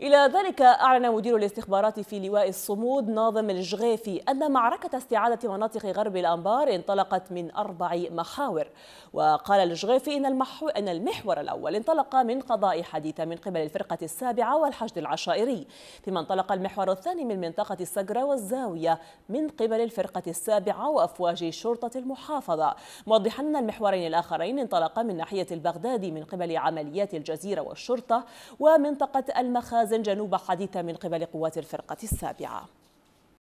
إلى ذلك أعلن مدير الاستخبارات في لواء الصمود ناظم الجغيفي أن معركة استعادة مناطق غرب الأنبار انطلقت من أربع محاور وقال الجغيفي إن, المحو أن المحور الأول انطلق من قضاء حديثة من قبل الفرقة السابعة والحشد العشائري فيما انطلق المحور الثاني من منطقة السجرة والزاوية من قبل الفرقة السابعة وأفواج شرطة المحافظة موضحا أن المحورين الآخرين انطلقا من ناحية البغدادي من قبل عمليات الجزيرة والشرطة ومنطقة المخازن غزة جنوب حديثة من قبل قوات الفرقة السابعة